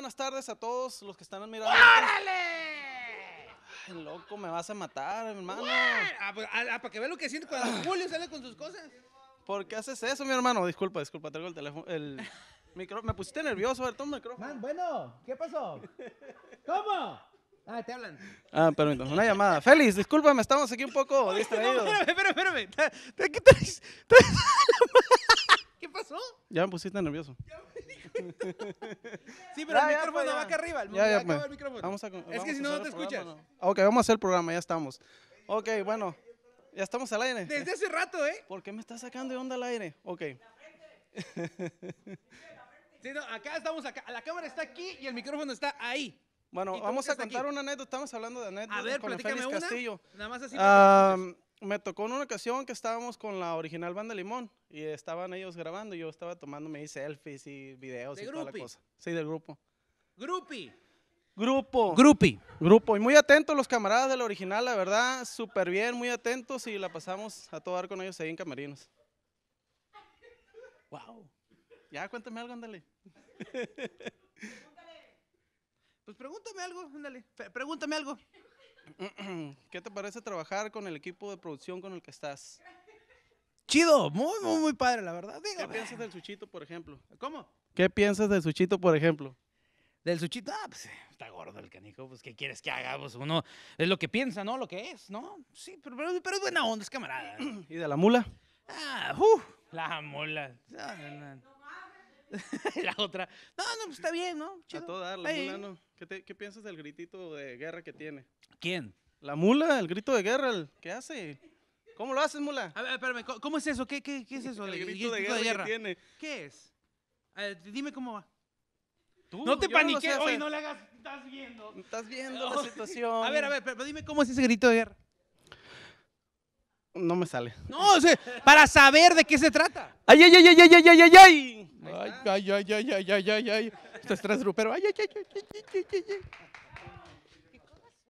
buenas tardes a todos los que están mirando. ¡Órale! Ay, loco, me vas a matar, hermano. Ah, para que vea lo que siento cuando Julio sale con sus cosas. ¿Por qué haces eso, mi hermano? Disculpa, disculpa, traigo el teléfono, el micro... Me pusiste nervioso, a ver, toma el micrófono. Man, bueno, ¿qué pasó? ¿Cómo? Ah, te hablan. Ah, permítame, una llamada. Félix, discúlpame, estamos aquí un poco distraídos. No, espérame, espérame, espérame. ¿Qué pasó? Ya me pusiste nervioso. Sí, pero el micrófono va acá arriba. Vamos a Es que si no, no te escuchas. Ok, vamos a hacer el programa, ya estamos. Ok, bueno, ya estamos al aire. Desde hace rato, ¿eh? ¿Por qué me estás sacando de onda al aire? Ok, Sí, no, acá estamos acá. La cámara está aquí y el micrófono está ahí. bueno, vamos a contar una anécdota. Estamos hablando de anécdotas A ver, con Castillo. Nada más así me tocó en una ocasión que estábamos con la original banda Limón y estaban ellos grabando y yo estaba tomándome selfies y videos y toda la cosa. Sí, del grupo. Grupi. Grupo. Grupi. Grupo. Y muy atentos los camaradas de la original, la verdad, súper bien, muy atentos y la pasamos a todo con ellos ahí en camarinos. Wow. Ya, cuéntame algo, ándale. Pregúntale. Pues pregúntame algo, ándale. Pregúntame algo. ¿Qué te parece trabajar con el equipo de producción con el que estás? Chido, muy, muy, muy padre, la verdad. ¿Qué piensas del Suchito, por ejemplo? ¿Cómo? ¿Qué piensas del Suchito, por ejemplo? Del Suchito, ah, pues está gordo el canijo, pues ¿qué quieres que haga? Pues, uno es lo que piensa, ¿no? Lo que es, ¿no? Sí, pero, es buena onda, es camarada. ¿Y de la mula? Ah, la mula. la otra, no, no, pues está bien, ¿no? A todo ¿Qué, ¿Qué piensas del gritito de guerra que tiene? ¿Quién? La mula, el grito de guerra, ¿qué hace? ¿Cómo lo haces, mula? A ver, espérame, ¿cómo, es eso? ¿Qué, qué, qué es eso? El, grito, de, guerra que tiene. ¿Qué es? dime cómo va. no te paniques, no no le hagas, estás viendo. Estás viendo la situación. A ver, a ver, pero, dime cómo es ese grito de guerra. No me sale. No, o sea, para saber de qué se trata. ¡Ay, ay, ay, ay, ay, ay, ay, ay! ay, ay, ay, ay, ay, ay, ay, estás ay, ay, ay, ay, ay, ay, ay.